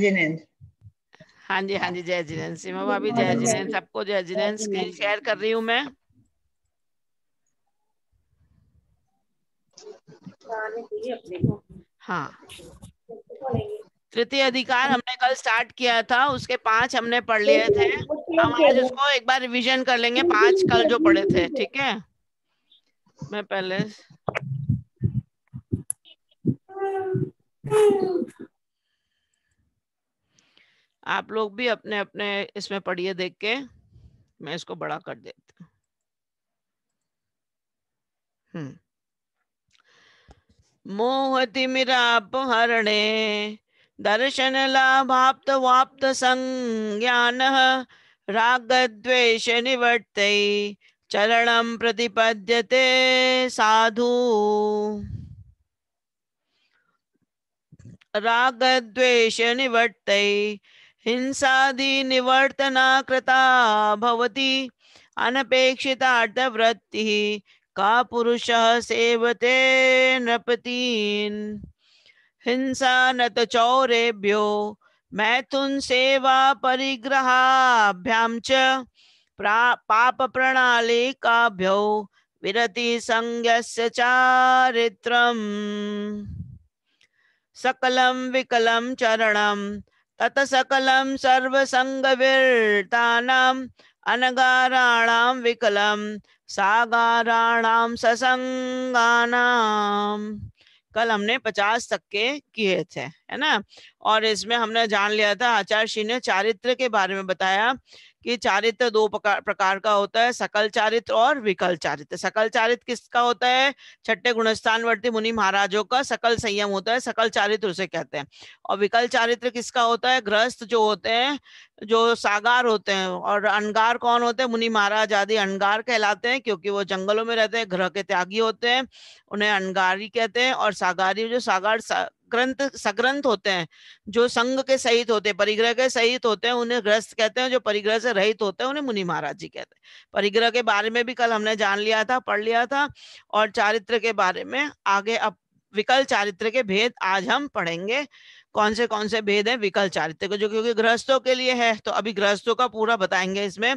जिनेंद्र हाँ जी हाँ जी जय जिनेंद्र सीमा भाभी जय जिनेंद्र सबको जय जिनेंद्र स्क्रीन शेयर कर रही हूँ मैं हाँ तृतीय अधिकार हमने कल स्टार्ट किया था उसके पांच हमने पढ़ लिए थे हम आज उसको एक बार रिवीजन कर लेंगे पांच कल जो पढ़े थे ठीक है मैं पहले आप लोग भी अपने अपने इसमें पढ़िए देख के मैं इसको बड़ा कर देता हूँ हम्म। मोहतिमिरापहरणे दर्शन लाभाप्त वाप्त संज्ञान राग द्वेष निवर्तै चरणं प्रतिपद्यते साधु द्वेष निवर्तै हिंसादि निवर्तना कृता भवति अनपेक्षिता अर्थवृत्ति का पुरुषः सेवते नृपतीन् हिंसा नत चौरेभ्यो मैथुन सेवा परिग्रहाभ्याम च पाप प्रणालिकाभ्यो विरति संज्ञस्य चारित्रम् सकलं विकलं चरणं तत सकलं सर्वसंग अनगाराण विकलं सागाराणां ससंगानाम कल हमने पचास तक के किए थे है ना और इसमें हमने जान लिया था आचार्य श्री ने चारित्र के बारे में बताया कि चारित्र दो प्रकार का होता है सकल चारित्र और विकल चारित्र सकल चारित्र किसका होता है छठे गुणस्थानवर्ती मुनि महाराजों का सकल संयम होता है सकल चारित्र उसे कहते हैं और विकल चारित्र किसका होता है ग्रस्त जो होते हैं जो सागार होते हैं और अनगार कौन होते हैं मुनि महाराज आदि अनगार कहलाते हैं क्योंकि वो जंगलों में रहते हैं ग्रह के त्यागी होते हैं उन्हें अनगारी कहते हैं और सागारी जो सागार सा, ग्रंथ सग्रंथ होते हैं जो संघ के सहित होते हैं परिग्रह के सहित होते हैं उन्हें ग्रस्त कहते हैं जो परिग्रह से रहित होते हैं उन्हें मुनि महाराज जी कहते हैं परिग्रह के बारे में भी कल हमने जान लिया था पढ़ लिया था और चारित्र के बारे में आगे अब विकल चारित्र के भेद आज हम पढ़ेंगे कौन से कौन से भेद हैं विकल चारित्र के जो क्योंकि गृहस्थों के लिए है तो अभी गृहस्थों का पूरा बताएंगे इसमें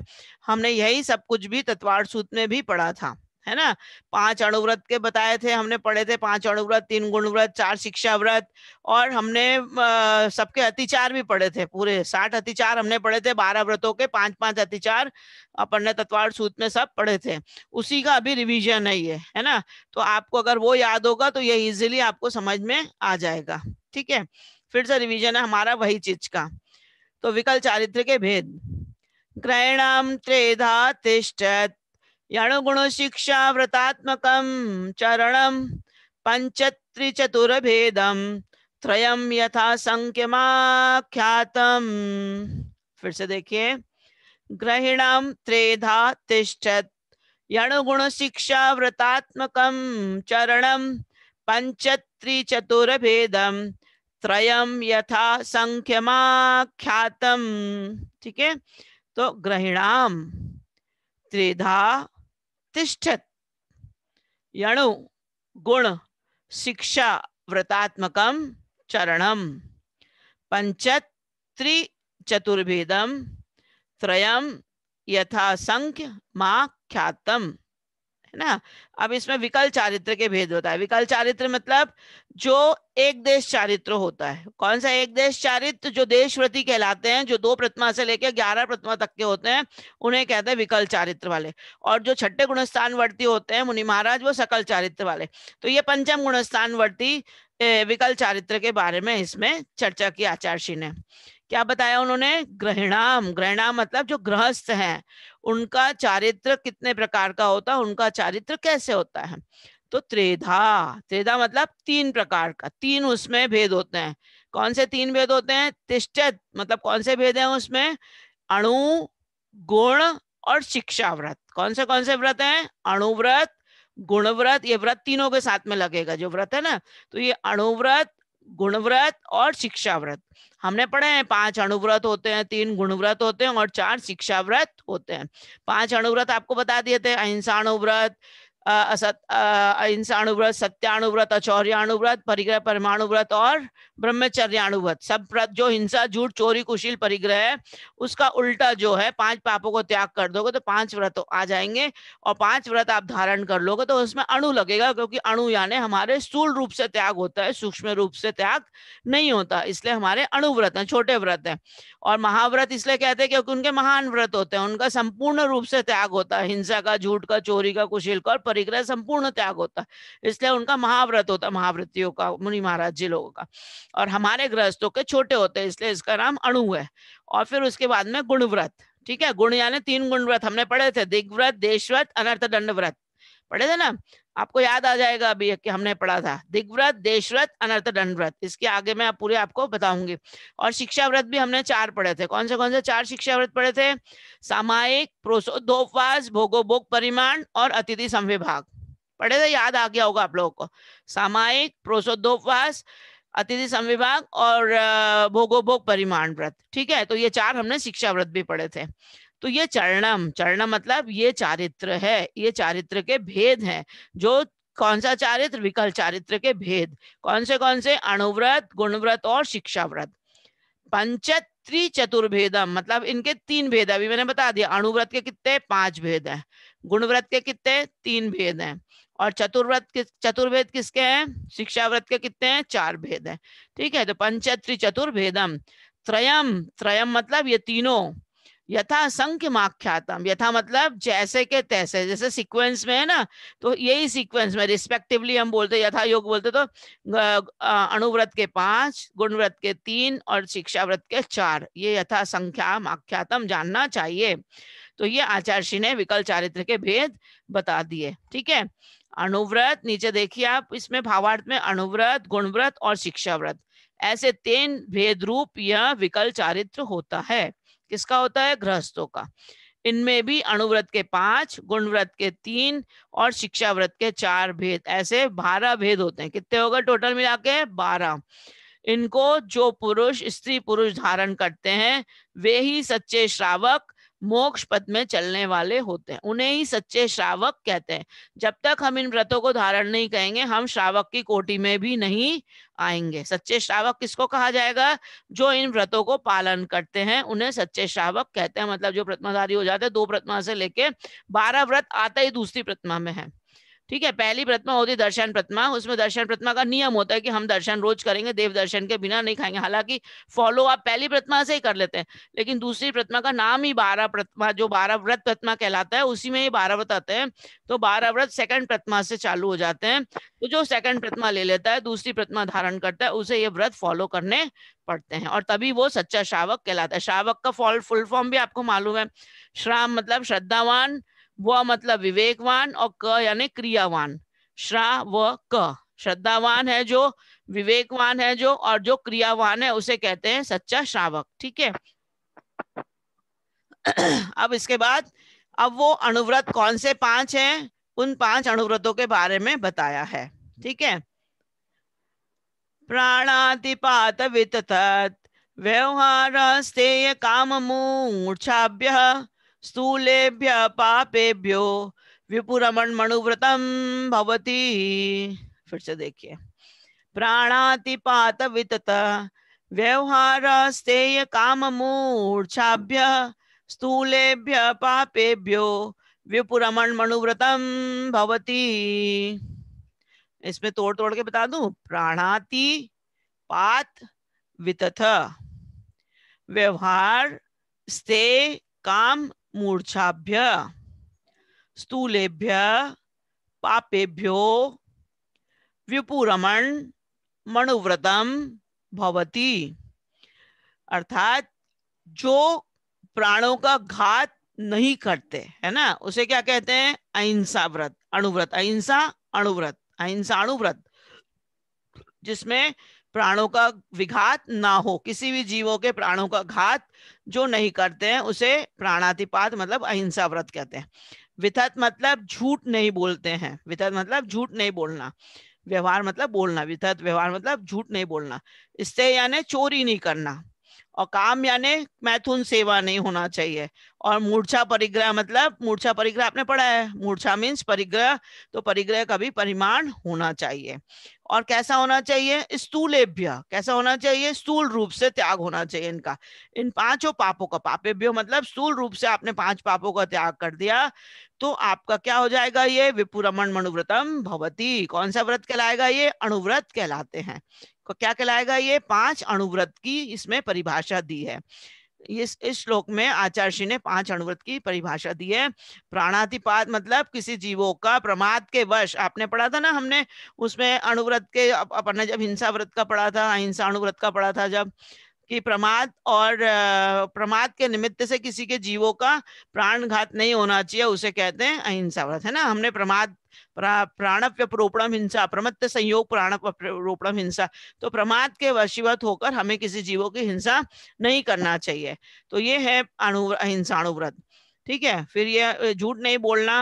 हमने यही सब कुछ भी तत्वार सूत्र में भी पढ़ा था है ना पांच अणुव्रत के बताए थे हमने पढ़े थे पांच अणुव्रत तीन गुणव्रत चार शिक्षा व्रत और हमने सबके अतिचार भी पढ़े थे पूरे साठ अतिचार हमने पढ़े थे बारह व्रतों के पांच पांच अतिचार अपन ने तत्वार सूत में सब पढ़े थे उसी का अभी रिविजन है ये है ना तो आपको अगर वो याद होगा तो ये इजिली आपको समझ में आ जाएगा ठीक है फिर से रिविजन है हमारा वही चीज का तो विकल चारित्र के भेद ग्रहणम त्रेधा तिष्ट शिक्षा व्रतात्मक चरण पञ्चत्रिचतुरभेदं त्रयं यथा संख्यमाख्यातम् फिर से देखिए ग्रहिणाम त्रेधा तिष्ठत यणुगुण व्रतात्मक चरण पञ्चत्रिचतुरभेदं त्रयम यथा संख्यमाख्यातम ठीक है तो ग्रहिणाम त्रिधा तिष्ठत यणु गुण शिक्षा व्रतात्मकम चरणम पंचत्रि चतुर्भेदम त्रयम संख्य मा ख्यातम है ना अब इसमें विकल चारित्र के भेद होता है विकल चारित्र मतलब जो एक देश चारित्र होता है कौन सा एक देश चारित्र जो देशव्रति कहलाते हैं जो दो प्रतिमा से लेकर ग्यारह प्रतिमा तक के होते हैं उन्हें कहते हैं विकल चारित्र वाले और जो छठे गुणस्थान वर्ती होते हैं मुनि महाराज वो सकल चारित्र वाले तो ये पंचम गुणस्थान वर्ती विकल चारित्र के बारे में इसमें चर्चा की आचार्य ने क्या बताया उन्होंने ग्रहणाम ग्रहणाम मतलब जो गृहस्थ है उनका चारित्र कितने प्रकार का होता है उनका चारित्र कैसे होता है तो त्रेधा त्रेधा मतलब तीन प्रकार का तीन उसमें भेद होते हैं कौन से तीन भेद होते हैं तिष्ट मतलब कौन से भेद हैं उसमें अणु गुण और शिक्षा व्रत कौन से कौन से व्रत हैं अणुव्रत गुणव्रत ये व्रत तीनों के साथ में लगेगा जो व्रत है ना तो ये अणुव्रत गुणव्रत और शिक्षा व्रत हमने पढ़े हैं पांच अणुव्रत होते हैं तीन गुणव्रत होते हैं और चार शिक्षा व्रत होते हैं पांच अणुव्रत आपको बता दिए थे अहिंसा अणुव्रत असत अहिंसा अनुव्रत सत्यानुव्रत अचौर्यानुव्रत परिग्रह परमाणुव्रत और ब्रह्मचर्यानुव्रत सब व्रत जो हिंसा झूठ चोरी कुशील परिग्रह है उसका उल्टा जो है पांच पापों को त्याग कर दोगे तो पांच व्रत आ जाएंगे और पांच व्रत आप धारण कर लोगे तो उसमें अणु लगेगा क्योंकि अणु यानी हमारे स्थूल रूप से त्याग होता है सूक्ष्म रूप से त्याग नहीं होता इसलिए हमारे अणुव्रत हैं छोटे व्रत हैं और महाव्रत इसलिए कहते हैं क्योंकि उनके महान व्रत होते हैं उनका संपूर्ण रूप से त्याग होता है हिंसा का झूठ का चोरी का कुशील का और परिग्रह संपूर्ण त्याग होता इसलिए उनका महाव्रत होता महाव्रतियों का मुनि महाराज जी लोगों का और हमारे गृहस्थों के छोटे होते हैं इसलिए इसका नाम अणु है और फिर उसके बाद में गुणव्रत ठीक है गुण यानी तीन गुण व्रत हमने पढ़े थे दिग्व्रत देशव्रत अनर्थ दंड व्रत पढ़े थे ना आपको याद आ जाएगा अभी कि हमने पढ़ा था दिग्व्रत देशव्रत अनर्थ दंडव्रत इसके आगे मैं आप पूरे आपको बताऊंगी और शिक्षा व्रत भी हमने चार पढ़े थे कौन से कौन से चार शिक्षा व्रत पढ़े थे सामायिक प्रोसोदोपवास भोगोभोग परिमाण और अतिथि संविभाग पढ़े थे याद आ गया होगा आप लोगों को सामायिक प्रोसोदोपवास अतिथि संविभाग और भोगोभोग परिमाण व्रत ठीक है तो ये चार हमने शिक्षा व्रत भी पढ़े थे तो ये चरणम चरणम मतलब ये चारित्र है ये चारित्र के भेद हैं जो कौन सा चारित्र विकल चारित्र के भेद कौन से कौन से अणुव्रत गुणव्रत और व्रत पंचत्री चतुर्भेदम मतलब इनके तीन भेद अभी मैंने बता दिया अणुव्रत के कितने पांच भेद हैं गुणव्रत के कितने तीन भेद हैं और चतुर्व्रत के चतुर्भेद किसके हैं शिक्षा व्रत के कितने हैं चार भेद हैं ठीक है तो पंचत्री चतुर्भेदम त्रयम त्रयम मतलब ये तीनों यथा संख्य माख्यातम यथा मतलब जैसे के तैसे जैसे सीक्वेंस में है ना तो यही सीक्वेंस में रिस्पेक्टिवली हम बोलते यथा योग बोलते तो अणुव्रत के पांच गुणव्रत के तीन और शिक्षा व्रत के चार ये यथा संख्या माख्यातम जानना चाहिए तो ये आचार्य ने विकल चारित्र के भेद बता दिए ठीक है अणुव्रत नीचे देखिए आप इसमें भावार्थ में अणुव्रत गुणव्रत और शिक्षा व्रत ऐसे तीन भेद रूप यह विकल चारित्र होता है किसका होता है गृहस्थों का इनमें भी अणुव्रत के पांच गुणव्रत के तीन और शिक्षा व्रत के चार भेद ऐसे बारह भेद होते हैं कितने हो गए टोटल मिला के बारह इनको जो पुरुष स्त्री पुरुष धारण करते हैं वे ही सच्चे श्रावक मोक्ष पद में चलने वाले होते हैं उन्हें ही सच्चे श्रावक कहते हैं जब तक हम इन व्रतों को धारण नहीं कहेंगे हम श्रावक की कोटि में भी नहीं आएंगे सच्चे श्रावक किसको कहा जाएगा जो इन व्रतों को पालन करते हैं उन्हें सच्चे श्रावक कहते हैं मतलब जो प्रतिमाधारी हो जाते हैं दो प्रतिमा से लेके बारह व्रत आते ही दूसरी प्रतिमा में है ठीक है पहली प्रतिमा होती दर्शन प्रतिमा उसमें दर्शन प्रतिमा का नियम होता है कि हम दर्शन रोज करेंगे देव दर्शन के बिना नहीं खाएंगे हालांकि फॉलो आप पहली प्रतिमा से ही कर लेते हैं लेकिन दूसरी प्रतिमा का नाम ही बारह प्रतिमा जो बारह व्रत प्रतिमा कहलाता है उसी में ही बारह व्रत आते हैं तो बारह व्रत सेकंड प्रतिमा से चालू हो जाते हैं तो जो सेकंड प्रतिमा ले लेता है दूसरी प्रतिमा धारण करता है उसे ये व्रत फॉलो करने पड़ते हैं और तभी वो सच्चा श्रावक कहलाता है श्रावक का फॉल फुल फॉर्म भी आपको मालूम है श्राम मतलब श्रद्धावान व मतलब विवेकवान और क यानी क्रियावान श्रा व क श्रद्धावान है जो विवेकवान है जो और जो क्रियावान है उसे कहते हैं सच्चा श्रावक ठीक है अब इसके बाद अब वो अणुव्रत कौन से पांच हैं उन पांच अणुव्रतों के बारे में बताया है ठीक है प्राणातिपात वित व्यवहार स्थेय काम मूर्छाभ्य स्थूलेभ्य पापेभ्यो विपुरमण मणुव्रतम भवती फिर से देखिए प्राणातिपात वितत व्यवहार स्तेय काम मूर्छाभ्य स्थूलेभ्य पापेभ्यो विपुरमण मणुव्रतम भवती इसमें तोड़ तोड़ के बता दू प्राणाति पात वितथ व्यवहार स्ते काम मूर्छाभ्य स्थूलेभ्य पापेभ्यो विपुरमण मणुव्रतम भवती अर्थात जो प्राणों का घात नहीं करते है ना उसे क्या कहते हैं अहिंसा व्रत अणुव्रत अहिंसा अणुव्रत अहिंसा अणुव्रत जिसमें प्राणों का विघात ना हो किसी भी जीवों के प्राणों का घात जो नहीं करते हैं उसे प्राणातिपात मतलब अहिंसा व्रत कहते हैं विथत मतलब झूठ नहीं बोलते हैं विथत मतलब झूठ नहीं बोलना व्यवहार मतलब बोलना विथत व्यवहार मतलब झूठ नहीं बोलना इससे यानी चोरी नहीं करना और काम यानी मैथुन सेवा नहीं होना चाहिए और मूर्छा परिग्रह मतलब मूर्छा परिग्रह आपने पढ़ा है मूर्छा मीन्स परिग्रह तो परिग्रह का भी परिमाण होना चाहिए और कैसा होना चाहिए स्थूलेभ्य कैसा होना चाहिए स्थूल रूप से त्याग होना चाहिए इनका इन पांचों पापों का पापेभ्य मतलब स्थूल रूप से आपने पांच पापों का त्याग कर दिया तो आपका क्या हो जाएगा ये विपुरमण मनुव्रतम भवती कौन सा व्रत कहलाएगा ये अणुव्रत कहलाते हैं क्या कहलाएगा ये पांच अणुव्रत की इसमें परिभाषा दी है इस इस श्लोक में आचार्य ने पांच अणुव्रत की परिभाषा दी है प्राणातिपात मतलब किसी जीवों का प्रमाद के वश आपने पढ़ा था ना हमने उसमें अणुव्रत के अपने जब हिंसा व्रत का पढ़ा था अहिंसा अणुव्रत का पढ़ा था जब कि प्रमाद और प्रमाद के निमित्त से किसी के जीवों का प्राण घात नहीं होना चाहिए उसे कहते हैं अहिंसा व्रत है ना हमने प्रमाद प्रा, प्राणव्य प्रोपणम हिंसा प्रमत्त संयोग प्राणव रोपणम हिंसा तो प्रमाद के वशीवत होकर हमें किसी जीवों की हिंसा नहीं करना चाहिए तो ये है अणु अहिंसाणुव्रत ठीक है फिर ये झूठ नहीं बोलना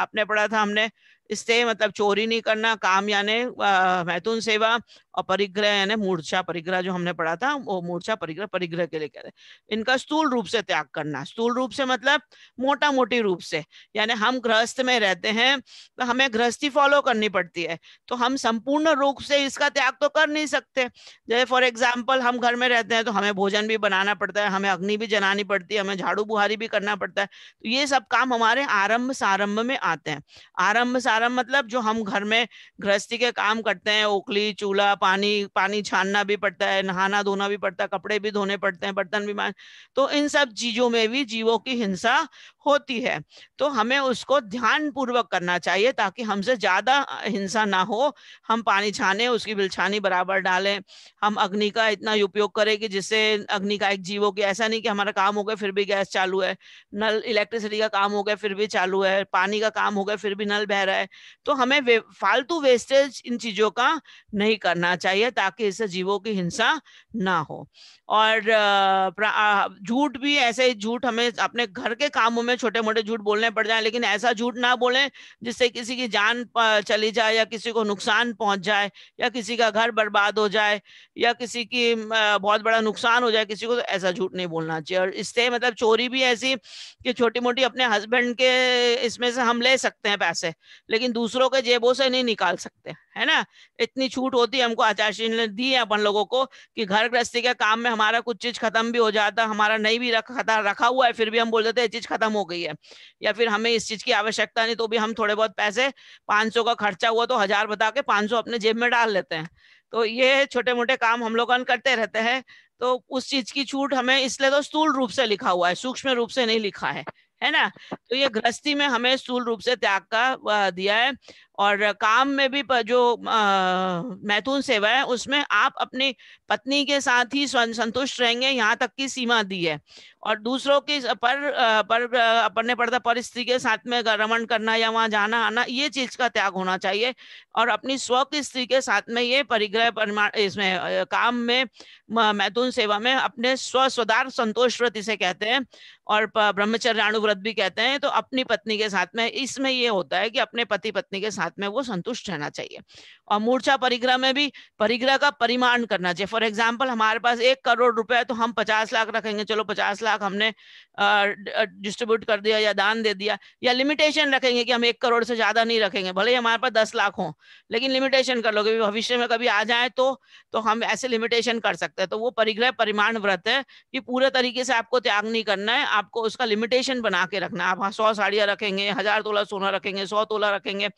आपने पढ़ा था हमने इससे मतलब चोरी नहीं करना काम यानी मैथुन सेवा और परिग्रह यानी मूर्छा परिग्रह जो हमने पढ़ा था वो मूर्छा परिग्रह परिग्रह के लिए कहते हैं इनका स्थूल रूप से त्याग करना स्थूल रूप से मतलब मोटा मोटी रूप से यानी हम गृहस्थ में रहते हैं तो हमें गृहस्थी फॉलो करनी पड़ती है तो हम संपूर्ण रूप से इसका त्याग तो कर नहीं सकते जैसे फॉर एग्जाम्पल हम घर में रहते हैं तो हमें भोजन भी बनाना पड़ता है हमें अग्नि भी जलानी पड़ती है हमें झाड़ू बुहारी भी करना पड़ता है तो ये सब काम हमारे आरंभ सारंभ में आते हैं आरंभ सारंभ मतलब जो हम घर में गृहस्थी के काम करते हैं ओखली चूल्हा पानी पानी छानना भी पड़ता है नहाना धोना भी पड़ता है कपड़े भी धोने पड़ते हैं बर्तन भी मान तो इन सब चीजों में भी जीवों की हिंसा होती है तो हमें उसको ध्यान पूर्वक करना चाहिए ताकि हमसे ज्यादा हिंसा ना हो हम पानी छाने उसकी बिलछानी बराबर डालें हम अग्नि का इतना उपयोग करें कि जिससे अग्नि का एक जीवो की ऐसा नहीं कि हमारा काम हो गया फिर भी गैस चालू है नल इलेक्ट्रिसिटी का काम हो गया फिर भी चालू है पानी का काम हो गया फिर भी नल बह रहा है तो हमें वे, फालतू वेस्टेज इन चीजों का नहीं करना होना चाहिए ताकि इससे जीवों की हिंसा ना हो और झूठ भी ऐसे झूठ हमें अपने घर के कामों में छोटे मोटे झूठ बोलने पड़ जाए लेकिन ऐसा झूठ ना बोले जिससे किसी की जान चली जाए या किसी को नुकसान पहुंच जाए या किसी का घर बर्बाद हो जाए या किसी की बहुत बड़ा नुकसान हो जाए किसी को तो ऐसा झूठ नहीं बोलना चाहिए और इससे मतलब चोरी भी ऐसी कि छोटी मोटी अपने हस्बैंड के इसमें से हम ले सकते हैं पैसे लेकिन दूसरों के जेबों से नहीं निकाल सकते है ना इतनी छूट होती है हमको आचार्य ने दी है अपन लोगों को कि घर गृहस्थी के काम में हमारा कुछ चीज खत्म भी हो जाता हमारा नहीं भी खता रखा हुआ है फिर भी हम बोल देते हैं चीज खत्म हो गई है या फिर हमें इस चीज की आवश्यकता नहीं तो भी हम थोड़े बहुत पैसे पाँच का खर्चा हुआ तो हजार बता के पाँच अपने जेब में डाल लेते हैं तो ये छोटे मोटे काम हम लोग करते रहते हैं तो उस चीज की छूट हमें इसलिए तो स्थूल रूप से लिखा हुआ है सूक्ष्म रूप से नहीं लिखा है है ना तो ये गृहस्थी में हमें स्थूल रूप से त्याग का दिया है और काम में भी जो मैथुन सेवा है उसमें आप अपनी पत्नी के साथ ही संतुष्ट रहेंगे यहाँ तक की सीमा दी है और दूसरों के पर पर अपने पड़ता पर स्त्री के साथ में रमन करना या वहाँ जाना आना ये चीज का त्याग होना चाहिए और अपनी स्व की स्त्री के साथ में ये परिग्रह इसमें काम में मैथुन सेवा में अपने स्व स्वदार संतोष व्रत इसे कहते हैं और ब्रह्मचर्याणु व्रत भी कहते हैं तो अपनी पत्नी के साथ में इसमें ये होता है कि अपने पति पत्नी के साथ हाथ में वो संतुष्ट रहना चाहिए और मूर्छा परिग्रह में भी परिग्रह का परिमाण करना चाहिए फॉर एग्जाम्पल हमारे पास एक करोड़ रुपया है तो हम पचास लाख रखेंगे चलो पचास लाख हमने डिस्ट्रीब्यूट कर दिया या दान दे दिया या लिमिटेशन रखेंगे कि हम एक करोड़ से ज्यादा नहीं रखेंगे भले ही हमारे पास दस लाख हो लेकिन लिमिटेशन कर लो कि भविष्य में कभी आ जाए तो तो हम ऐसे लिमिटेशन कर सकते हैं तो वो परिग्रह परिमाण व्रत है कि पूरे तरीके से आपको त्याग नहीं करना है आपको उसका लिमिटेशन बना के रखना है आप हाँ, सौ साड़ियाँ रखेंगे हजार तोला सोना रखेंगे सौ तोला रखेंगे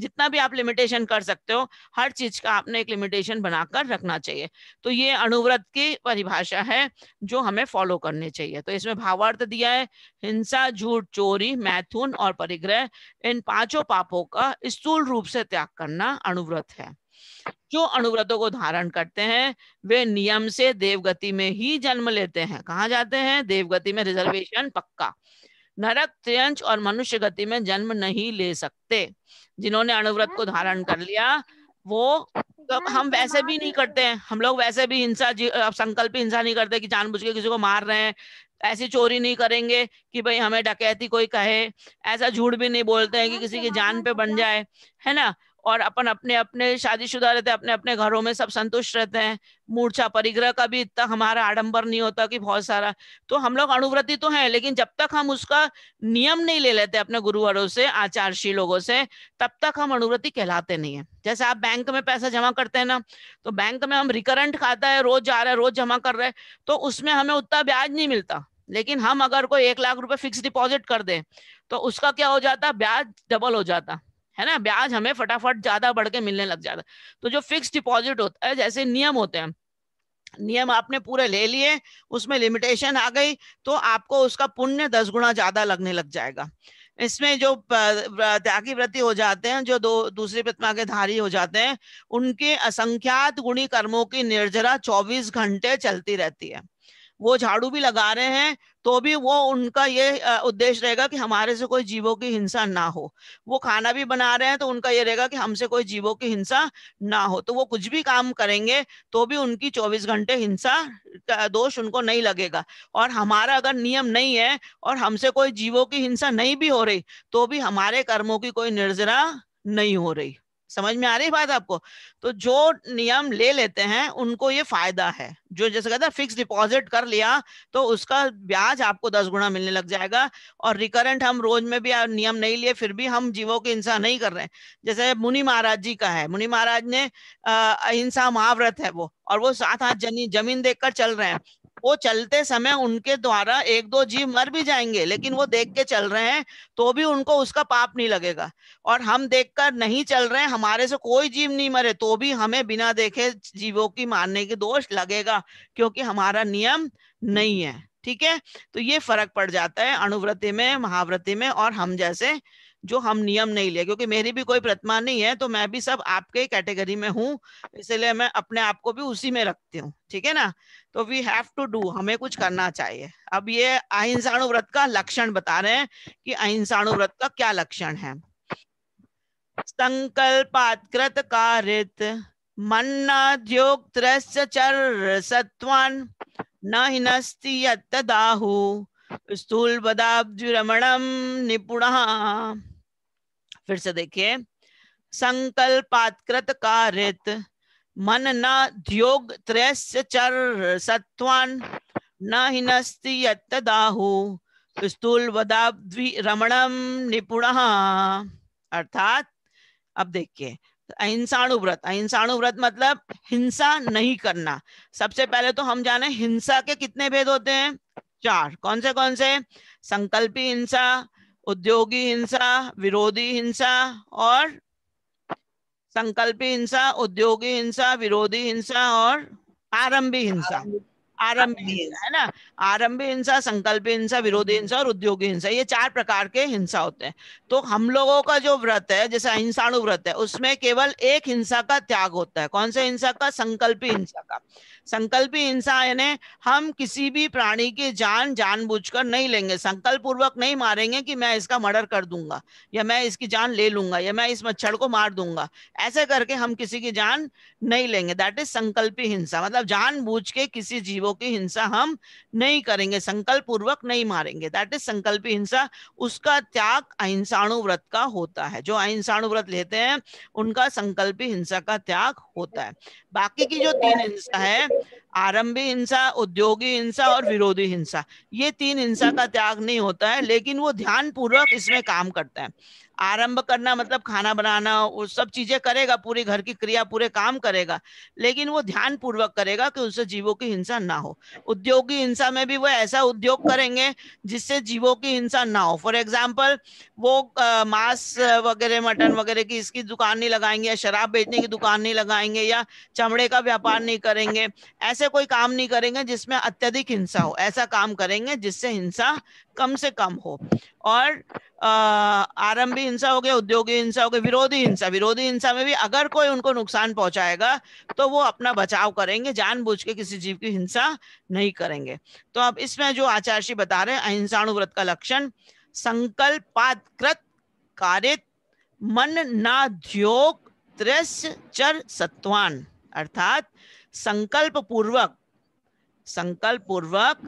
जितना भी आप लिमिटेशन कर सकते हो हर चीज का आपने एक लिमिटेशन बनाकर रखना चाहिए तो ये अनुव्रत की परिभाषा है जो हमें फॉलो करनी चाहिए तो इसमें भावार्थ दिया है हिंसा झूठ चोरी मैथुन और परिग्रह इन पांचों पापों का स्थूल रूप से त्याग करना अनुव्रत है जो अनुव्रतों को धारण करते हैं वे नियम से देवगति में ही जन्म लेते हैं कहा जाते हैं देवगति में रिजर्वेशन पक्का नरक त्रियंश और मनुष्य गति में जन्म नहीं ले सकते जिन्होंने अनुव्रत को धारण कर लिया वो तो हम वैसे भी नहीं करते हैं हम लोग वैसे भी हिंसा संकल्प हिंसा नहीं करते कि जानबूझ के किसी को मार रहे हैं ऐसी चोरी नहीं करेंगे कि भाई हमें डकैती कोई कहे ऐसा झूठ भी नहीं बोलते हैं कि हाँ, किसी की जान पे बन जाए है ना और अपन अपने अपने शादीशुदा रहते हैं अपने अपने घरों में सब संतुष्ट रहते हैं मूर्छा परिग्रह का भी इतना हमारा आडंबर नहीं होता कि बहुत सारा तो हम लोग अनुव्रति तो हैं लेकिन जब तक हम उसका नियम नहीं ले लेते अपने गुरुवरों से आचारशील लोगों से तब तक हम अनुव्रति कहलाते नहीं है जैसे आप बैंक में पैसा जमा करते हैं ना तो बैंक में हम रिकरेंट खाता है रोज जा रहे हैं रोज जमा कर रहे हैं तो उसमें हमें उतना ब्याज नहीं मिलता लेकिन हम अगर कोई एक लाख रुपए फिक्स डिपॉजिट कर दे तो उसका क्या हो जाता ब्याज डबल हो जाता है ना ब्याज हमें फटाफट ज्यादा बढ़ के मिलने लग जाता तो जो फिक्स डिपॉजिट होता है जैसे नियम होते हैं नियम आपने पूरे ले लिए उसमें लिमिटेशन आ गई तो आपको उसका पुण्य दस गुना ज्यादा लगने लग जाएगा इसमें जो त्यागी व्रति हो जाते हैं जो दो दूसरी प्रतिमा के धारी हो जाते हैं उनके असंख्यात गुणी कर्मों की निर्जरा 24 घंटे चलती रहती है वो झाड़ू भी लगा रहे हैं तो भी वो उनका ये उद्देश्य रहेगा कि हमारे से कोई जीवों की हिंसा ना हो वो खाना भी बना रहे हैं तो उनका ये रहेगा कि हमसे कोई जीवों की हिंसा ना हो तो वो कुछ भी काम करेंगे तो भी उनकी 24 घंटे हिंसा दोष उनको नहीं लगेगा और हमारा अगर नियम नहीं है और हमसे कोई जीवों की हिंसा नहीं भी हो रही तो भी हमारे कर्मों की कोई निर्जरा नहीं हो रही समझ में आ रही बात आपको तो जो नियम ले लेते हैं उनको ये फायदा है जो जैसे कहता है फिक्स डिपॉजिट कर लिया तो उसका ब्याज आपको दस गुना मिलने लग जाएगा और रिकरेंट हम रोज में भी नियम नहीं लिए फिर भी हम जीवों की हिंसा नहीं कर रहे हैं जैसे मुनि महाराज जी का है मुनि महाराज ने अहिंसा महाव्रत है वो और वो साथ हाथ जमीन देख कर चल रहे हैं वो चलते समय उनके द्वारा एक दो जीव मर भी जाएंगे लेकिन वो देख के चल रहे हैं तो भी उनको उसका पाप नहीं लगेगा और हम देखकर नहीं चल रहे हैं हमारे से कोई जीव नहीं मरे तो भी हमें बिना देखे जीवों की मारने के दोष लगेगा क्योंकि हमारा नियम नहीं है ठीक है तो ये फर्क पड़ जाता है अणुव्रति में महाव्रति में और हम जैसे जो हम नियम नहीं लिया क्योंकि मेरी भी कोई प्रतिमा नहीं है तो मैं भी सब आपके कैटेगरी में हूँ इसलिए मैं अपने आप को भी उसी में रखती हूँ ठीक है ना तो वी हैव टू डू हमें कुछ करना चाहिए अब ये अहिंसाणु व्रत का लक्षण बता रहे हैं कि अहिंसाणु व्रत का क्या लक्षण है संकल्प कारित मन्नाद्योक्त्रस्य चर सत्वान न रमणम निपुण फिर से देखिए संकल्पात्कृत कारित मन न ध्योग त्रयस्य चर सत्वान न हिनस्ति यत्तदाहु स्थूल वदाब्धि रमणम निपुण अर्थात अब देखिए अहिंसाणु व्रत अहिंसाणु व्रत मतलब हिंसा नहीं करना सबसे पहले तो हम जाने हिंसा के कितने भेद होते हैं चार कौन से कौन से संकल्पी हिंसा उद्योगी हिंसा विरोधी हिंसा और संकल्पी हिंसा उद्योगी हिंसा विरोधी हिंसा और आरंभी हिंसा आरंभी हिंसा है ना आरंभी हिंसा संकल्पी हिंसा विरोधी हिंसा और उद्योगी हिंसा ये चार प्रकार के हिंसा होते हैं तो हम लोगों का जो व्रत है जैसे अहिंसाणु व्रत है उसमें केवल एक हिंसा का त्याग होता है कौन से हिंसा का संकल्पी हिंसा का संकल्पी हिंसा है हम किसी भी प्राणी की जान जानबूझकर नहीं लेंगे संकल्प पूर्वक नहीं मारेंगे कि मैं इसका मर्डर कर दूंगा या मैं इसकी जान ले लूंगा या मैं इस मच्छर को मार दूंगा ऐसे करके हम किसी की जान नहीं लेंगे दैट इज संकल्पी हिंसा मतलब जान के किसी जीवों की हिंसा हम नहीं करेंगे संकल्प पूर्वक नहीं मारेंगे दैट इज संकल्पी हिंसा उसका त्याग अहिंसाणु व्रत का होता है जो अहिंसाणु व्रत लेते हैं उनका संकल्पी हिंसा का त्याग होता है बाकी की जो तीन हिंसा है आरंभी हिंसा उद्योगी हिंसा और विरोधी हिंसा ये तीन हिंसा का त्याग नहीं होता है लेकिन वो ध्यान पूर्वक इसमें काम करता है आरंभ करना मतलब खाना बनाना वो सब चीजें करेगा पूरी घर की क्रिया पूरे काम करेगा लेकिन वो ध्यान पूर्वक करेगा कि उससे जीवों की हिंसा ना हो उद्योग की हिंसा में भी वो ऐसा उद्योग करेंगे जिससे जीवों की हिंसा ना हो फॉर एग्जाम्पल वो मांस वगैरह मटन वगैरह की इसकी दुकान नहीं लगाएंगे या शराब बेचने की दुकान नहीं लगाएंगे या चमड़े का व्यापार नहीं करेंगे ऐसे कोई काम नहीं करेंगे जिसमें अत्यधिक हिंसा हो ऐसा काम करेंगे जिससे हिंसा कम से कम हो और आरंभी हिंसा हो गया उद्योगी हिंसा हो गया विरोधी हिंसा विरोधी हिंसा में भी अगर कोई उनको नुकसान पहुंचाएगा तो वो अपना बचाव करेंगे जानबूझ के किसी जीव की हिंसा नहीं करेंगे तो अब इसमें जो आचार्य जी बता रहे हैं अहिंसाणु व्रत का लक्षण संकल्पात्कृत कारित मन ना ध्योग त्रस्य चर सत्वान अर्थात संकल्प पूर्वक संकल्प पूर्वक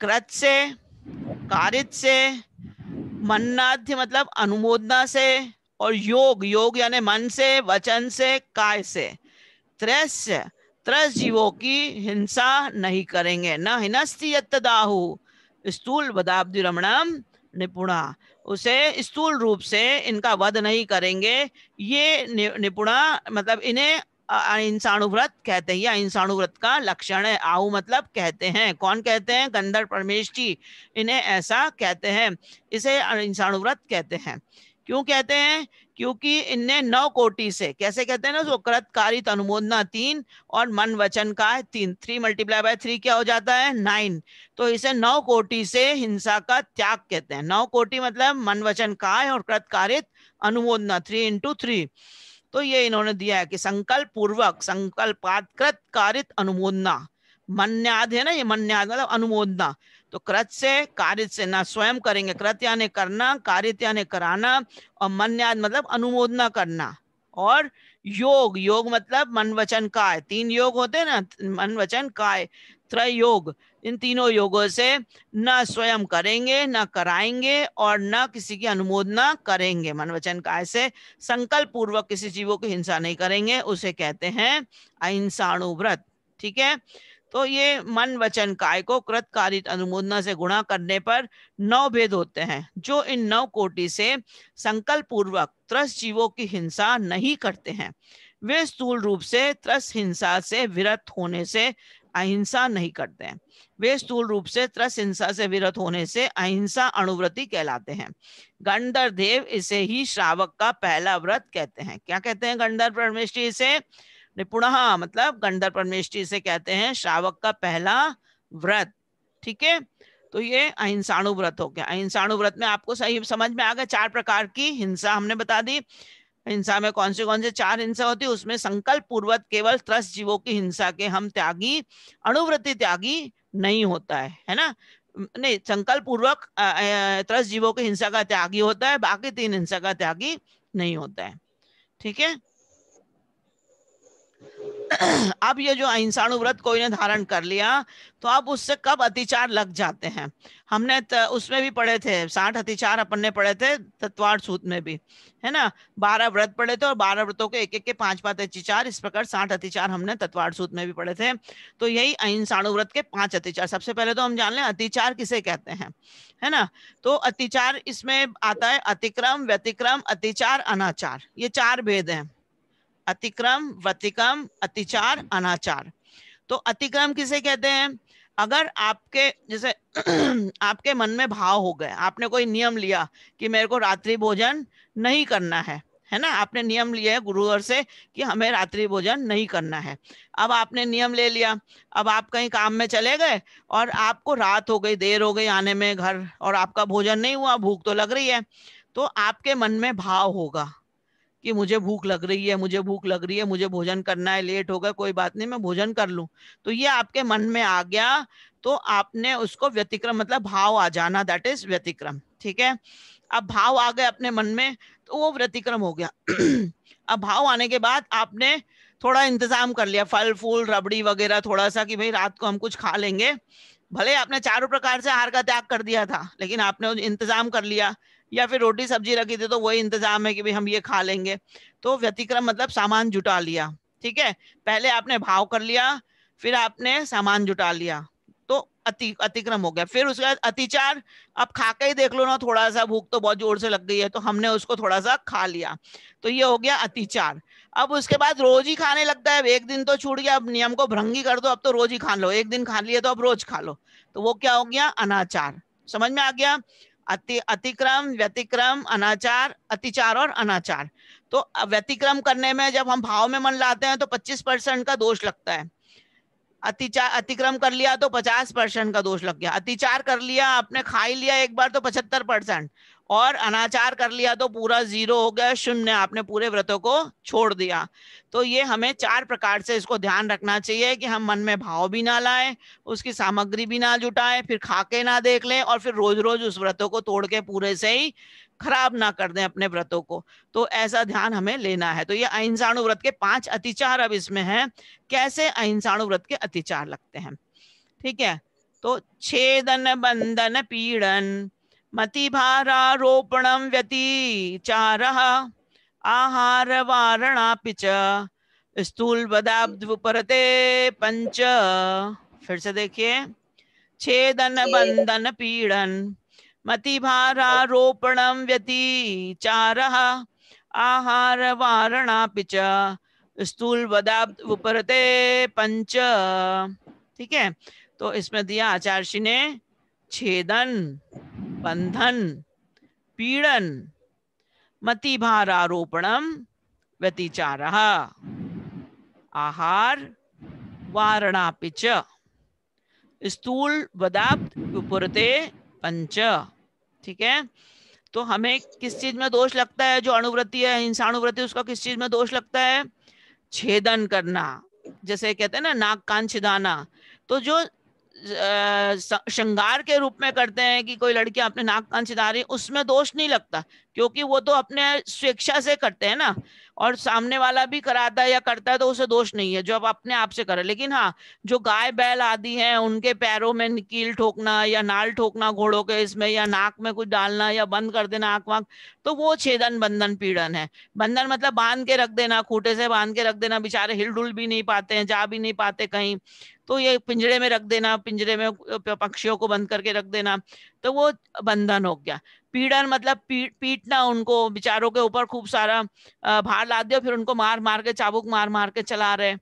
कृत से कारित से मन्नाध्य मतलब अनुमोदना से और योग योग यानी मन से वचन से काय से त्रस्य त्रस जीवों की हिंसा नहीं करेंगे न हिनस्ती यदाहु स्थूल वदाब्दी रमणम निपुणा उसे स्थूल रूप से इनका वध नहीं करेंगे ये निपुणा मतलब इन्हें व्रत कहते हैं या व्रत का लक्षण है आहु मतलब कहते हैं कौन कहते हैं गंधर परमेश जी इन्हें ऐसा कहते हैं इसे व्रत कहते हैं क्यों कहते हैं क्योंकि इनने नौ कोटि से कैसे कहते हैं ना उसको कृतकारित अनुमोदना तीन और मन वचन का तीन थ्री मल्टीप्लाई बाय थ्री क्या हो जाता है नाइन तो इसे नौ कोटि से हिंसा का त्याग कहते हैं नौ कोटि मतलब मन वचन का है और कृतकारित अनुमोदना थ्री इंटू थ्री तो ये इन्होंने दिया है कि संकल्प पूर्वक संकल्पात्कृत कारित अनुमोदना मन्याद है ना ये मन्याद मतलब अनुमोदना तो कृत से कारित से ना स्वयं करेंगे कृत यानी करना कारित यानी कराना और मन्याद मतलब अनुमोदना करना और योग योग मतलब मन वचन काय तीन योग होते हैं ना मन वचन काय त्रय योग इन तीनों योगों से ना स्वयं करेंगे ना कराएंगे और ना किसी की अनुमोदना करेंगे मन वचन काय से संकल्प पूर्वक किसी जीवों की हिंसा नहीं करेंगे उसे कहते हैं अहिंसाणु व्रत ठीक है तो ये मन वचन काय को कृतकारित अनुमोदना से गुणा करने पर नौ भेद होते हैं जो इन नौ कोटि से संकल्प पूर्वक त्रस जीवों की हिंसा नहीं करते हैं वे स्थूल रूप से त्रस हिंसा से विरत होने से अहिंसा नहीं करते हैं वे स्थूल रूप से त्रस हिंसा से विरत होने से अहिंसा अणुव्रति कहलाते हैं देव इसे ही श्रावक का पहला व्रत कहते हैं क्या कहते हैं गंधर्व परमेष्टि इसे निपुणः मतलब गंधर्व परमेष्टि इसे कहते हैं श्रावक का पहला व्रत ठीक है तो ये अहिंसाणु व्रत हो गया अहिंसाणु व्रत में आपको सही समझ में आ गया चार प्रकार की हिंसा हमने बता दी हिंसा में कौन से कौन से चार हिंसा होती है उसमें संकल्प पूर्वक केवल त्रस्त जीवों की हिंसा के हम त्यागी अणुवृत्ति त्यागी नहीं होता है है ना नहीं संकल्प पूर्वक त्रस्त जीवों की हिंसा का त्यागी होता है बाकी तीन हिंसा का त्यागी नहीं होता है ठीक है अब ये जो अहिंसाणु व्रत कोई ने धारण कर लिया तो अब उससे कब अतिचार लग जाते हैं हमने उसमें भी पढ़े थे साठ अतिचार अपन ने पढ़े थे तत्वार सूत में भी है ना बारह व्रत पढ़े थे और बारह व्रतों के एक एक के पांच पांच अतिचार इस प्रकार साठ अतिचार हमने तत्वार सूत में भी पढ़े थे तो यही अहिंसाणु व्रत के पांच अतिचार सबसे पहले तो हम जान लें अतिचार किसे कहते हैं है ना तो अतिचार इसमें आता है अतिक्रम व्यतिक्रम अतिचार अनाचार ये चार भेद हैं अतिक्रम व्यतिक्रम अतिचार अनाचार तो अतिक्रम किसे कहते हैं अगर आपके जैसे आपके मन में भाव हो गए आपने कोई नियम लिया कि मेरे को रात्रि भोजन नहीं करना है है ना आपने नियम लिया है गुरुवर से कि हमें रात्रि भोजन नहीं करना है अब आपने नियम ले लिया अब आप कहीं काम में चले गए और आपको रात हो गई देर हो गई आने में घर और आपका भोजन नहीं हुआ भूख तो लग रही है तो आपके मन में भाव होगा कि मुझे भूख लग रही है मुझे भूख लग रही है मुझे भोजन करना है लेट होगा कोई बात नहीं मैं भोजन कर लू तो ये आपके मन में आ गया तो आपने उसको व्यतिक्रम मतलब भाव आ जाना दैट इज व्यतिक्रम ठीक है अब भाव आ गए अपने मन में तो वो व्यतिक्रम हो गया अब भाव आने के बाद आपने थोड़ा इंतजाम कर लिया फल फूल रबड़ी वगैरह थोड़ा सा कि भाई रात को हम कुछ खा लेंगे भले आपने चारों प्रकार से आहार का त्याग कर दिया था लेकिन आपने इंतजाम कर लिया या फिर रोटी सब्जी रखी थी तो वही इंतजाम है कि भाई हम ये खा लेंगे तो व्यतिक्रम मतलब सामान जुटा लिया ठीक है पहले आपने भाव कर लिया फिर आपने सामान जुटा लिया तो अति अतिक्रम हो गया फिर उसके बाद अतिचार अब खा के ही देख लो ना थोड़ा सा भूख तो बहुत जोर से लग गई है तो हमने उसको थोड़ा सा खा लिया तो ये हो गया अतिचार अब उसके बाद रोज ही खाने लगता है एक दिन तो छूट गया अब नियम को भ्रंगी कर दो अब तो रोज ही खा लो एक दिन खा लिया तो अब रोज खा लो तो वो क्या हो गया अनाचार समझ में आ गया अति अतिक्रम व्यतिक्रम अनाचार अतिचार और अनाचार तो व्यतिक्रम करने में जब हम भाव में मन लाते हैं तो 25 परसेंट का दोष लगता है अतिचार अतिक्रम कर लिया तो 50 परसेंट का दोष लग गया अतिचार कर लिया आपने खा ही लिया एक बार तो 75 परसेंट और अनाचार कर लिया तो पूरा जीरो हो गया शून्य आपने पूरे व्रतों को छोड़ दिया तो ये हमें चार प्रकार से इसको ध्यान रखना चाहिए कि हम मन में भाव भी ना लाए उसकी सामग्री भी ना जुटाएं फिर खाके ना देख लें और फिर रोज रोज उस व्रतों को तोड़ के पूरे से ही खराब ना कर दें अपने व्रतों को तो ऐसा ध्यान हमें लेना है तो ये अहिंसाणु व्रत के पांच अतिचार अब इसमें है कैसे अहिंसाणु व्रत के अतिचार लगते हैं ठीक है तो छेदन बंधन पीड़न व्यतीचार आहार आहारवारणापि च स्थूलवदाब्दुपरते पंच फिर से देखिए छेदन बंदन पीड़न मतिभारारोपण व्यतीचार आहार वारणापि च स्थूल वदाब्द उपरते पंच ठीक है तो इसमें दिया आचार्य ने छेदन बंधन पीड़न मतिभार आरोपणम व्यतिचार आहार वारणापिच स्थूल वदाप्त विपुरते पंच ठीक है तो हमें किस चीज में दोष लगता है जो अनुवृत्ति है इंसानुवृत्ति उसका किस चीज में दोष लगता है छेदन करना जैसे कहते हैं ना नाक कान छिदाना तो जो श्रृंगार के रूप में करते हैं कि कोई लड़की अपने नाक कान सिधारी उसमें दोष नहीं लगता क्योंकि वो तो अपने स्वेच्छा से करते हैं ना और सामने वाला भी कराता है या करता है तो उसे दोष नहीं है जो आप अपने आप से करे लेकिन हाँ जो गाय बैल आदि हैं उनके पैरों में कील ठोकना या नाल ठोकना घोड़ों के इसमें या नाक में कुछ डालना या बंद कर देना आंख वाक तो वो छेदन बंधन पीड़न है बंधन मतलब बांध के रख देना खूटे से बांध के रख देना बेचारे हिलडुल भी नहीं पाते हैं जा भी नहीं पाते कहीं तो ये पिंजरे में रख देना पिंजरे में पक्षियों को बंद करके रख देना तो वो बंधन हो गया पीड़न मतलब पीट पीटना उनको बिचारों के ऊपर खूब सारा भार ला दिया फिर उनको मार मार के चाबुक मार मार के चला रहे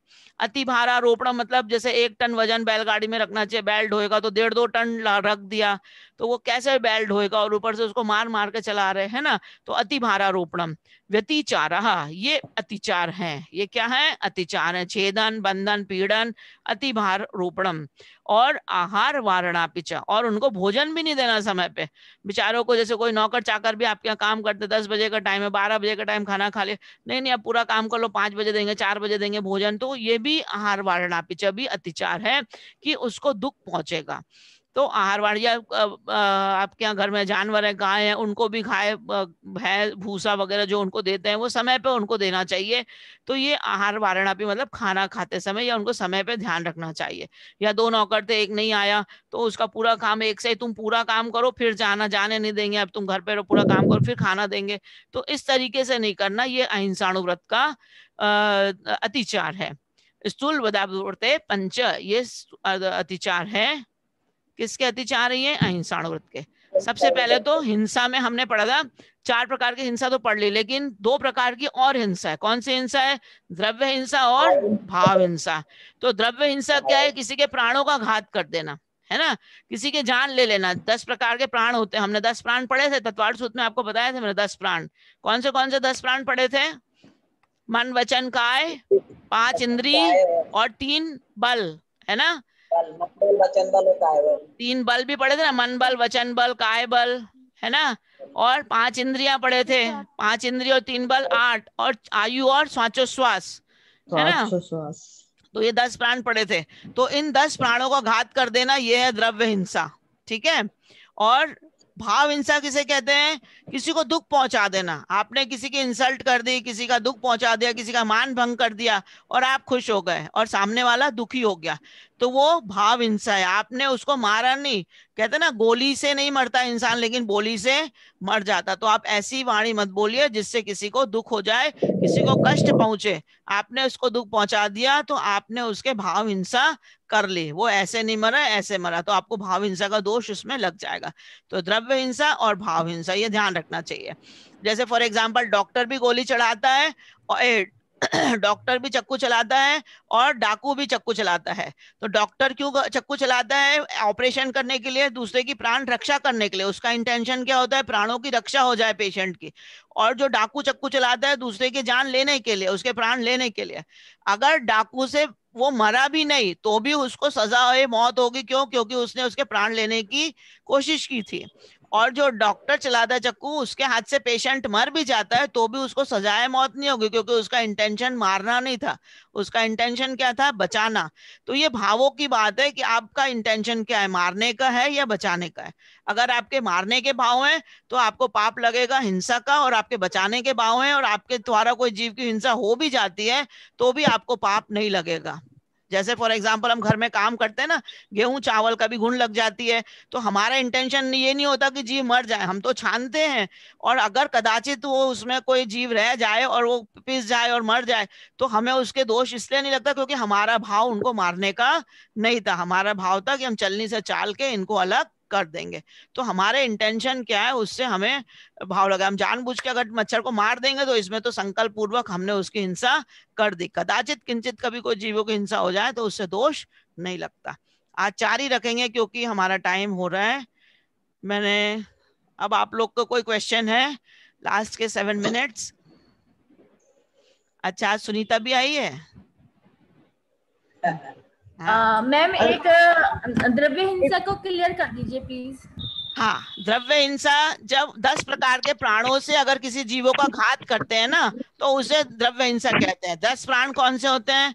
अति भारा रोपड़ा मतलब जैसे एक टन वजन बैलगाड़ी में रखना चाहिए बैल ढोएगा तो डेढ़ दो टन रख दिया तो वो कैसे बेल्ट होएगा और ऊपर से उसको मार मार के चला रहे हैं ना तो भारा रोपणम व्यतिचारा ये अतिचार है ये क्या है अतिचार है छेदन बंधन पीड़न भार रोपणम और आहार वारणा पिचा और उनको भोजन भी नहीं देना समय पे बेचारों को जैसे कोई नौकर चाकर भी आपके यहाँ काम करते दस बजे का टाइम है बारह बजे का टाइम खाना खा ले नहीं नहीं आप पूरा काम कर लो पांच बजे देंगे चार बजे देंगे भोजन तो ये भी आहार वारणा पिचा भी अतिचार है कि उसको दुख पहुंचेगा तो आहार वाणिज्य आपके यहाँ घर में जानवर है गाय है उनको भी खाए भैंस भूसा वगैरह जो उनको देते हैं वो समय पे उनको देना चाहिए तो ये आहार वारणा भी मतलब खाना खाते समय या उनको समय पे ध्यान रखना चाहिए या दो नौकर थे एक नहीं आया तो उसका पूरा काम एक से तुम पूरा काम करो फिर जाना जाने नहीं देंगे अब तुम घर पे पूरा काम करो फिर खाना देंगे तो इस तरीके से नहीं करना ये अहिंसाणु व्रत का अतिचार है स्थूल बदाबते पंच ये अतिचार है किसके अति चाह रही है अहिंसाणु व्रत के सबसे पहले तो हिंसा में हमने पढ़ा था चार प्रकार की हिंसा तो पढ़ ली लेकिन दो प्रकार की और हिंसा है कौन सी हिंसा है द्रव्य हिंसा और भाव हिंसा तो द्रव्य हिंसा क्या है किसी के प्राणों का घात कर देना है ना किसी के जान ले लेना दस प्रकार के प्राण होते हैं हमने दस प्राण पढ़े थे तत्वार सूत्र में आपको बताया था मेरे दस प्राण कौन से कौन से दस प्राण पढ़े थे मन वचन काय पांच इंद्री और तीन बल है ना बल बल वचन काय तीन बल भी पढ़े थे ना मन बल वचन बल काय बल है ना और पांच इंद्रिया पढ़े थे पांच इंद्रिया और तीन बल आठ और आयु और श्वास है ना तो ये दस प्राण पड़े थे तो इन दस प्राणों का घात कर देना ये है द्रव्य हिंसा ठीक है और भाव हिंसा किसे कहते हैं किसी को दुख पहुंचा देना आपने किसी की इंसल्ट कर दी किसी का दुख पहुंचा दिया किसी का मान भंग कर दिया और आप खुश हो गए और सामने वाला दुखी हो गया तो वो भाव हिंसा है आपने उसको मारा नहीं कहते ना गोली से नहीं मरता इंसान लेकिन बोली से मर जाता तो आप ऐसी वाणी मत बोलिए जिससे किसी को दुख हो जाए किसी को कष्ट पहुंचे आपने उसको दुख पहुंचा दिया तो आपने उसके भाव हिंसा कर ली वो ऐसे नहीं मरा ऐसे मरा तो आपको भाव हिंसा का दोष उसमें लग जाएगा तो द्रव्य हिंसा और भाव हिंसा ये ध्यान रखना चाहिए जैसे फॉर एग्जाम्पल डॉक्टर भी गोली चढ़ाता है और डॉक्टर भी चक्कू चलाता है और डाकू भी चक्कू चलाता है तो डॉक्टर क्यों चक्कू चलाता है ऑपरेशन करने के लिए दूसरे की प्राण रक्षा करने के लिए उसका इंटेंशन क्या होता है प्राणों की रक्षा हो जाए पेशेंट की और जो डाकू चक्कू चलाता है दूसरे की जान लेने के लिए उसके प्राण लेने के लिए अगर डाकू से वो मरा भी नहीं तो भी उसको सजा मौत होगी क्यों क्योंकि उसने उसके प्राण लेने की कोशिश की थी और जो डॉक्टर चलाता है चक्कू उसके हाथ से पेशेंट मर भी जाता है तो भी उसको सजाए मौत नहीं होगी क्योंकि उसका इंटेंशन मारना नहीं था उसका इंटेंशन क्या था बचाना तो ये भावों की बात है कि आपका इंटेंशन क्या है मारने का है या बचाने का है अगर आपके मारने के भाव हैं तो आपको पाप लगेगा हिंसा का और आपके बचाने के भाव हैं और आपके द्वारा कोई जीव की हिंसा हो भी जाती है तो भी आपको पाप नहीं लगेगा जैसे फॉर एग्जाम्पल हम घर में काम करते हैं ना गेहूं चावल का भी घुन लग जाती है तो हमारा इंटेंशन ये नहीं होता कि जीव मर जाए हम तो छानते हैं और अगर कदाचित वो उसमें कोई जीव रह जाए और वो पिस जाए और मर जाए तो हमें उसके दोष इसलिए नहीं लगता क्योंकि हमारा भाव उनको मारने का नहीं था हमारा भाव था कि हम चलनी से चाल के इनको अलग कर देंगे तो हमारे इंटेंशन क्या है उससे हमें भाव लगा हम जानबूझ के अगर मच्छर को मार देंगे तो इसमें तो संकल्प पूर्वक हमने उसकी हिंसा कर दी कदाचित किंचित कभी कोई जीवों की हिंसा हो जाए तो उससे दोष नहीं लगता आज चार ही रखेंगे क्योंकि हमारा टाइम हो रहा है मैंने अब आप लोग का कोई क्वेश्चन है लास्ट के सेवन मिनट्स अच्छा सुनीता भी आई है हाँ, हाँ। हाँ। मैम एक द्रव्य हिंसा को क्लियर कर दीजिए प्लीज हाँ द्रव्य हिंसा जब दस प्रकार के प्राणों से अगर किसी जीवों का घात करते हैं ना तो उसे द्रव्य हिंसा कहते हैं दस प्राण कौन से होते हैं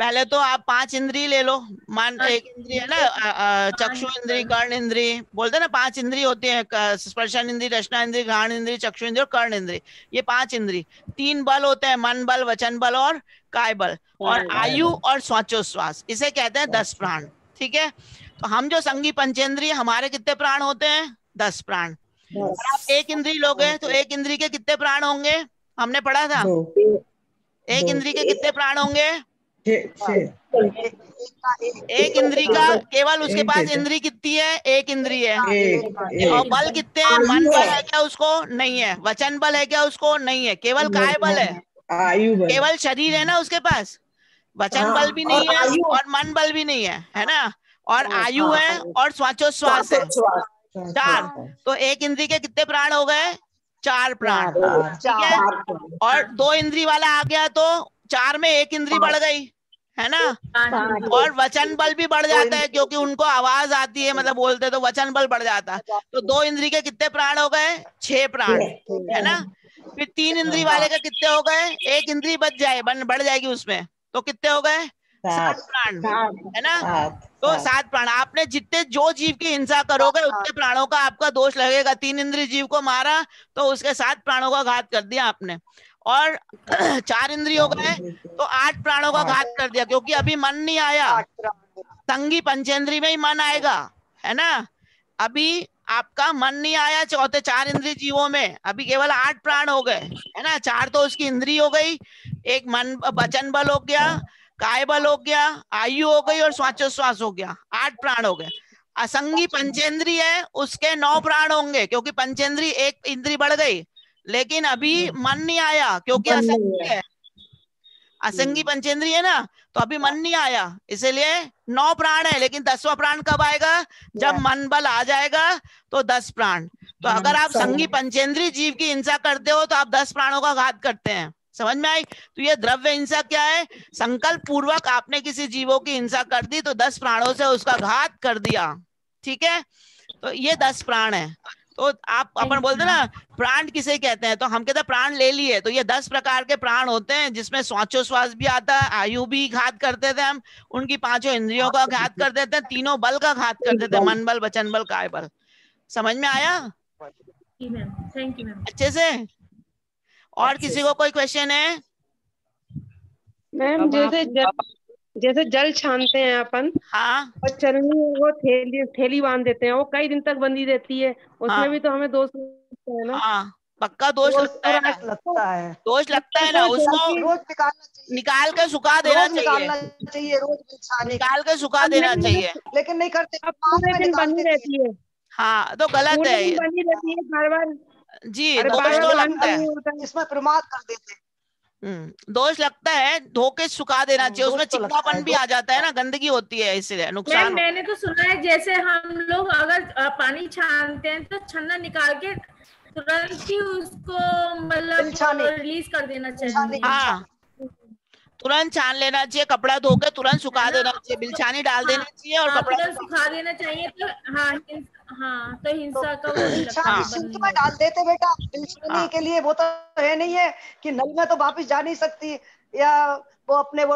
पहले तो आप पांच इंद्री ले लो मान हाँ, एक इंद्री है ना चक्षु इंद्री कर्ण इंद्री बोलते ना पांच इंद्री होती है स्पर्शन इंद्री रचना इंद्री घाण इंद्री चक्षु इंद्री और कर्ण इंद्री ये पांच इंद्री तीन बल होते हैं मन बल वचन बल और काय बल और आयु और श्वासोश्वास इसे कहते हैं दस अच्छा। प्राण ठीक है तो हम जो संगी पंचेंद्रीय हमारे कितने प्राण होते हैं दस प्राण आप एक इंद्री लोगे तो एक इंद्री के कितने प्राण होंगे हमने पढ़ा था एक इंद्री के कितने प्राण होंगे एक इंद्री का केवल उसके पास इंद्री कितनी है एक इंद्री है और बल कितने हैं मन बल है क्या उसको नहीं है वचन बल है क्या उसको नहीं है केवल काय बल है आयु बल केवल शरीर है ना उसके पास वचन हाँ, बल भी नहीं है और मन बल भी नहीं है है ना और हाँ, आयु हाँ, है और श्वासोश्वास है चार तो एक इंद्री के कितने प्राण हो गए चार प्राण ठीक है और दो इंद्री वाला आ गया तो चार में एक इंद्री बढ़ गई है ना हाँ, हाँ, हाँ। और वचन बल भी बढ़ जाता है क्योंकि उनको आवाज आती है मतलब बोलते तो वचन बल बढ़ जाता है तो दो इंद्री के कितने प्राण हो गए छह प्राण है ना फिर तीन इंद्री वाले का कितने हो गए एक इंद्री बच जाए बढ़ जाएगी उसमें तो कितने हो गए सात प्राण है ना तो सात प्राण आपने जितने जो जीव की हिंसा करोगे उतने प्राणों का आपका दोष लगेगा तीन इंद्री जीव को मारा तो उसके सात प्राणों का घात कर दिया आपने और चार इंद्रियों हो हाँ, गए तो आठ प्राणों का हाँ। घात कर दिया क्योंकि अभी मन नहीं आया संगी पंचेंद्री में ही मन आएगा है ना अभी आपका मन नहीं आया चौथे चार इंद्रिय जीवों में अभी केवल आठ प्राण हो गए है ना चार तो उसकी इंद्री हो गई एक मन वचन बल हो गया काय बल हो गया आयु हो गई और श्वासोश्वास हो गया आठ प्राण हो गए असंगी अच्छा। पंचेंद्री है उसके नौ प्राण होंगे क्योंकि पंचेंद्री एक इंद्री बढ़ गई लेकिन अभी हम्म। मन नहीं आया क्योंकि असंगी है असंगी हम्म। पंचेंद्री है ना तो अभी मन नहीं आया इसीलिए नौ प्राण है लेकिन दसवा प्राण कब आएगा जब मन बल आ जाएगा तो दस प्राण तो हाँ, अगर आप संगी पंचेंद्री जीव की हिंसा करते हो तो आप दस प्राणों का घात करते हैं समझ में आई तो ये द्रव्य हिंसा क्या है संकल्प पूर्वक आपने किसी जीवों की हिंसा कर दी तो दस प्राणों से उसका घात कर दिया ठीक है तो ये दस प्राण है तो आप अपन बोलते ना प्राण किसे कहते हैं तो हम कहते हैं प्राण ले लिए तो ये दस प्रकार के प्राण होते हैं जिसमें स्वाचो श्वास भी आता है आयु भी घात करते थे हम उनकी पांचों इंद्रियों का घात कर देते हैं तीनों बल का घात कर देते हैं मन बल वचन बल काय बल समझ में आया थैंक यू अच्छे से और किसी को कोई क्वेश्चन है मैम जैसे जैसे जल छानते हैं अपन हाँ और चलनी वो थैली थैली बांध देते हैं वो कई दिन तक बंदी रहती है उसमें हाँ। भी तो हमें दोष है ना हाँ पक्का दोष लगता है तो ना लगता है दोष लगता है ना उसको रोज निकाल के सुखा देना चाहिए चाहिए रोज निकाल के सुखा देना चाहिए लेकिन नहीं करते तो पूरे दिन बंदी रहती है हाँ तो गलत है बनी रहती है बार बार जी दोष तो लगता है इसमें प्रमाद कर देते हैं हम्म, दोष लगता है धोके सुखा देना हाँ, चाहिए उसमें तो चिपकापन भी आ जाता है ना गंदगी होती है इसलिए नुकसान मैंने तो सुना है जैसे हम लोग अगर पानी छानते हैं तो छन्ना निकाल के तुरंत ही उसको मतलब रिलीज कर देना चाहिए हाँ तुरंत छान लेना चाहिए कपड़ा धोके तुरंत सुखा देना चाहिए बिलछानी डाल देना हाँ, चाहिए और हाँ, कपड़ा सुखा देना चाहिए तो हाँ हाँ तो हिंसा तो, का अच्छा, में तो डाल देते बेटा बिलछानी हाँ। के लिए वो तो है नहीं है कि नल में तो वापस जा नहीं सकती या वो अपने वो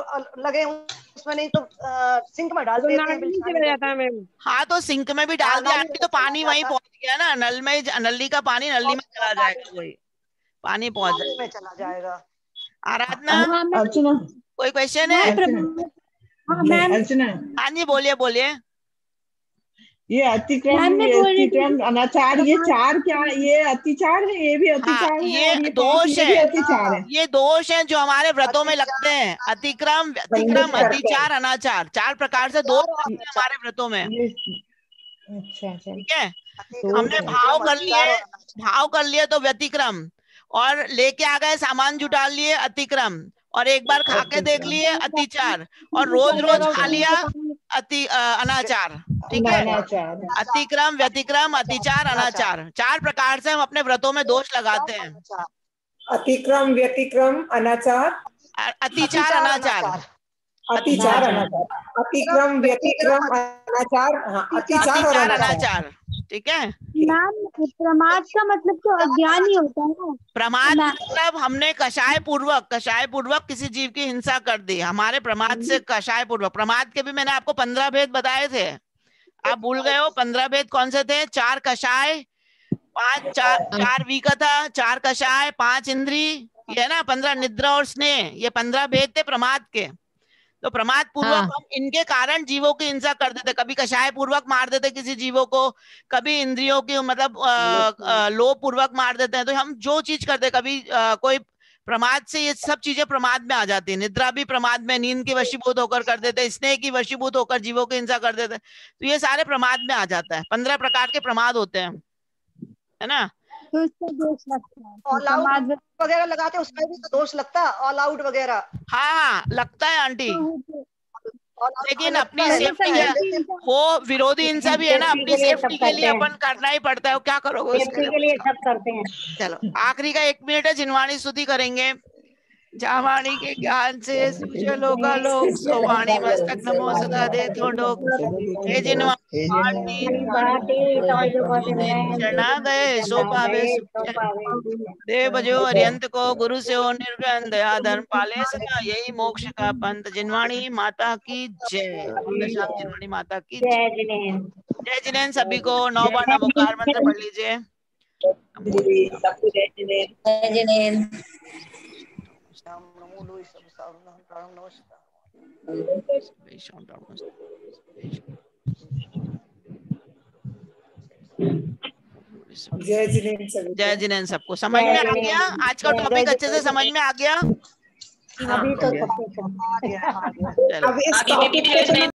लगे उसमें नहीं तो आ, सिंक में डाल तो देते हाँ तो सिंक में भी डाल दिया तो, तो पानी वहीं पहुंच गया ना नल में नली का पानी नली में चला जाएगा वही पानी पहुंच जाएगा चला जाएगा आराधना हाँ, हाँ, अर्चना कोई क्वेश्चन है हाँ, हाँ जी बोलिए बोलिए ये अतिक्रमण ये अतिक्रमण अनाचार ये चार क्या ये अतिचार है ये भी अतिचार हाँ, ये, ये दोष है अतिचार है ये दोष है जो हमारे व्रतों में लगते हैं अतिक्रम अतिक्रम अतिचार अनाचार चार प्रकार से दोष हैं हमारे व्रतों में अच्छा, अच्छा ठीक है तो हमने भाव कर लिए भाव कर लिए तो व्यतिक्रम और लेके आ गए सामान जुटा लिए अतिक्रम और एक बार खा के देख लिए अतिचार और रोज रोज खा लिया अति अनाचार ठीक है अतिक्रम व्यतिक्रम अतिचार अनाचार चार प्रकार से हम अपने व्रतों में दोष लगाते हैं अतिक्रम व्यतिक्रम अनाचार अतिचार अनाचार अतिचार अनाचार अतिक्रम व्यतिक्रम अनाचार हाँ, अतिचार अनाचार ठीक है मैम प्रमाद का मतलब तो अज्ञान ही होता है प्रमाद मतलब हमने कषाय पूर्वक कषाय पूर्वक किसी जीव की हिंसा कर दी हमारे प्रमाद से हम्म। कषाय पूर्वक प्रमाद के भी मैंने आपको पंद्रह भेद बताए थे आप भूल गए हो पंद्रह भेद कौन से थे चार कषाय पांच चार चार विकथा चार कषाय पांच इंद्री ये ना पंद्रह निद्रा और स्नेह ये पंद्रह भेद थे प्रमाद के तो प्रमाद पूर्वक हाँ. हम इनके कारण जीवों की हिंसा कर देते कभी कषाय पूर्वक मार देते किसी जीवों को कभी इंद्रियों की मतलब लो पूर्वक मार देते हैं तो हम जो चीज करते कभी आ, कोई प्रमाद से ये सब चीजें प्रमाद में आ जाती है निद्रा भी प्रमाद में नींद की वशीभूत होकर कर देते स्नेह की वशीभूत होकर जीवों की हिंसा कर देते तो ये सारे प्रमाद में आ जाता है पंद्रह प्रकार के प्रमाद होते हैं है ना तो इसका दोष लगता है ऑल आउट वगैरह लगाते उसमें भी तो दोष लगता है ऑल आउट वगैरह हाँ हाँ लगता है आंटी तो तो- लेकिन अपनी सेफ्टी है वो विरोधी हिंसा भी है ना अपनी सेफ्टी के लिए अपन करना ही पड़ता है क्या करोगे उसके लिए सब करते हैं चलो आखिरी का एक मिनट है जिनवाणी सुधी करेंगे जावाणी के ज्ञान से सूर्य लोका लोक सोवाणी मस्तक नमो सदा दे थोड़ो हे जिन शरणादय सो पावे दे बजो अरियंत को गुरु से ओ निर्गंद दया धर्म पाले सदा यही मोक्ष का पंथ जिनवाणी माता की जय जिनवाणी माता की जय जिनेन जय जिनेन सभी को नौ बार नमोकार मंत्र पढ़ लीजिए जय जय जिनेन जिनेन जय जिन जय सबको समझ में आ गया आज का टॉपिक अच्छे से समझ में आ गया अभी तो हाँ। सब आ गया